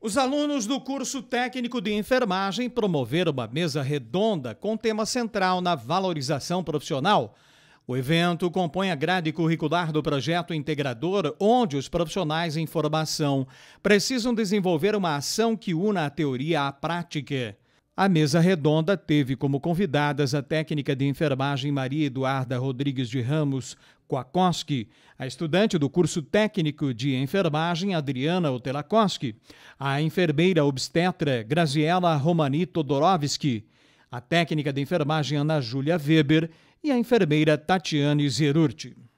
Os alunos do curso técnico de enfermagem promoveram uma mesa redonda com tema central na valorização profissional. O evento compõe a grade curricular do projeto integrador, onde os profissionais em formação precisam desenvolver uma ação que una a teoria à prática. A mesa redonda teve como convidadas a técnica de enfermagem Maria Eduarda Rodrigues de Ramos Kwakoski, a estudante do curso técnico de enfermagem Adriana Otelakoski, a enfermeira obstetra Graziela Romani Todorovski, a técnica de enfermagem Ana Júlia Weber e a enfermeira Tatiane Zerurti.